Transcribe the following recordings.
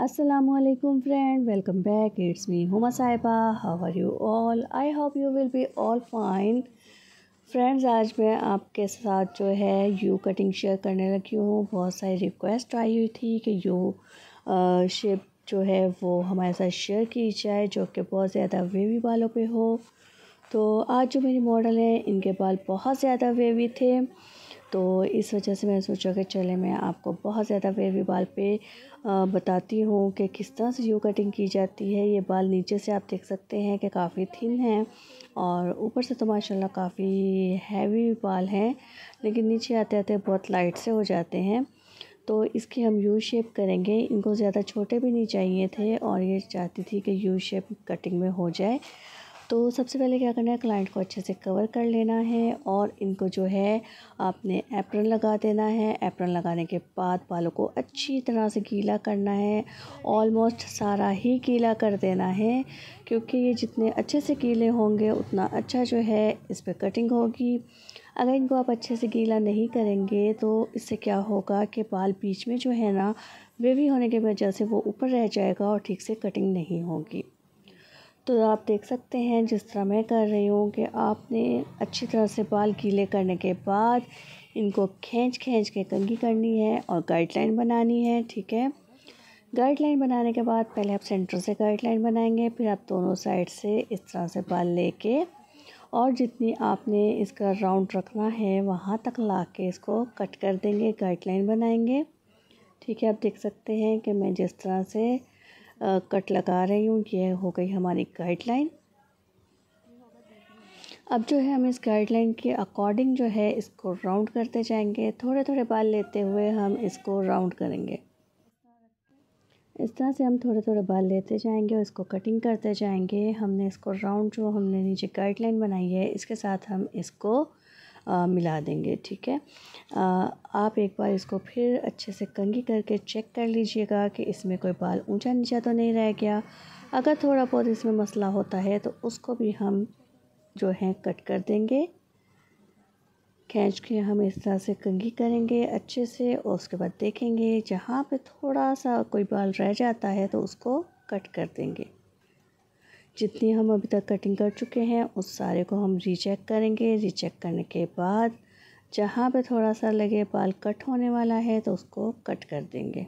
Aslam friend welcome back it's me Huma Sahiba how are you all I hope you will be all fine friends आज मैं आपके साथ जो है यू कटिंग शेयर करने लगी हूँ बहुत सारी रिक्वेस्ट आई हुई थी कि यू शेप जो है वो हमारे साथ शेयर की जाए जो कि बहुत ज़्यादा वेवी बालों पे हो तो आज जो मेरी मॉडल हैं इनके बाल बहुत ज़्यादा वेवी थे तो इस वजह से मैंने सोचा कि चले मैं आपको बहुत ज़्यादा वेवी बाल पे बताती हूँ कि किस तरह से यू कटिंग की जाती है ये बाल नीचे से आप देख सकते हैं कि काफ़ी थिन हैं और ऊपर से तो माशाल्लाह काफ़ी हैवी बाल हैं लेकिन नीचे आते आते बहुत लाइट से हो जाते हैं तो इसकी हम यू शेप करेंगे इनको ज़्यादा छोटे भी नहीं चाहिए थे और ये चाहती थी कि यू शेप कटिंग में हो जाए तो सबसे पहले क्या करना है क्लाइंट को अच्छे से कवर कर लेना है और इनको जो है आपने एप्रन लगा देना है एप्रन लगाने के बाद बालों को अच्छी तरह से गीला करना है ऑलमोस्ट सारा ही गीला कर देना है क्योंकि ये जितने अच्छे से गीले होंगे उतना अच्छा जो है इस पर कटिंग होगी अगर इनको आप अच्छे से गीला नहीं करेंगे तो इससे क्या होगा कि बाल बीच में जो है ना वेवी होने की वजह से वो ऊपर रह जाएगा और ठीक से कटिंग नहीं होगी तो आप देख सकते हैं जिस तरह मैं कर रही हूँ कि आपने अच्छी तरह से बाल गीले करने के बाद इनको खींच खींच के कंघी करनी है और गाइडलाइन बनानी है ठीक है गाइडलाइन बनाने के बाद पहले आप सेंटर से गाइडलाइन बनाएंगे फिर आप दोनों साइड से इस तरह से बाल लेके और जितनी आपने इसका राउंड रखना है वहाँ तक ला के इसको कट कर देंगे गाइडलाइन बनाएंगे ठीक है आप देख सकते हैं कि मैं जिस तरह से कट लगा रही हूँ यह हो गई हमारी गाइडलाइन अब जो है हम इस गाइडलाइन के अकॉर्डिंग जो है इसको राउंड करते जाएंगे थोड़े थोड़े बाल लेते हुए हम इसको राउंड करेंगे इस तरह से हम थोड़े थोड़े बाल लेते जाएंगे और इसको कटिंग करते जाएंगे हमने इसको राउंड जो हमने नीचे गाइडलाइन बनाई है इसके साथ हम इसको मिला देंगे ठीक है आप एक बार इसको फिर अच्छे से कंगी करके चेक कर लीजिएगा कि इसमें कोई बाल ऊंचा नीचा तो नहीं रह गया अगर थोड़ा बहुत इसमें मसला होता है तो उसको भी हम जो है कट कर देंगे खींच के हम इस तरह से कंगी करेंगे अच्छे से और उसके बाद देखेंगे जहाँ पे थोड़ा सा कोई बाल रह जाता है तो उसको कट कर देंगे जितनी हम अभी तक कटिंग कर चुके हैं उस सारे को हम रीचेक करेंगे रीचेक करने के बाद जहाँ पे थोड़ा सा लगे बाल कट होने वाला है तो उसको कट कर देंगे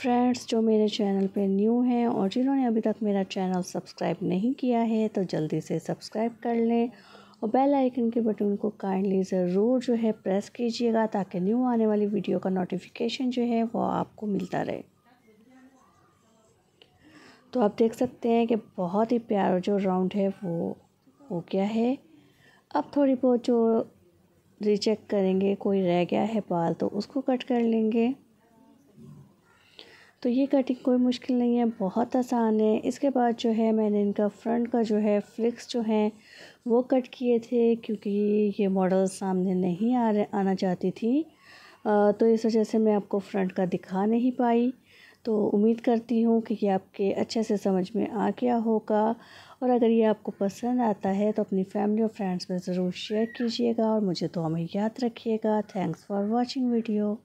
फ्रेंड्स जो मेरे चैनल पे न्यू हैं और जिन्होंने अभी तक मेरा चैनल सब्सक्राइब नहीं किया है तो जल्दी से सब्सक्राइब कर लें और बेल आइकन के बटन को काइंडली ज़रूर जो है प्रेस कीजिएगा ताकि न्यू आने वाली वीडियो का नोटिफिकेशन जो है वो आपको मिलता रहे तो आप देख सकते हैं कि बहुत ही प्यारा जो राउंड है वो हो गया है अब थोड़ी बहुत जो रिचेक करेंगे कोई रह गया है बाल तो उसको कट कर लेंगे तो ये कटिंग कोई मुश्किल नहीं है बहुत आसान है इसके बाद जो है मैंने इनका फ्रंट का जो है फ्लिक्स जो है वो कट किए थे क्योंकि ये मॉडल सामने नहीं आ रहे आना चाहती थी आ, तो इस वजह से मैं आपको फ्रंट का दिखा नहीं पाई तो उम्मीद करती हूँ कि ये आपके अच्छे से समझ में आ गया होगा और अगर ये आपको पसंद आता है तो अपनी फैमिली और फ्रेंड्स में ज़रूर शेयर कीजिएगा और मुझे तो हमें याद रखिएगा थैंक्स फॉर वॉचिंग वीडियो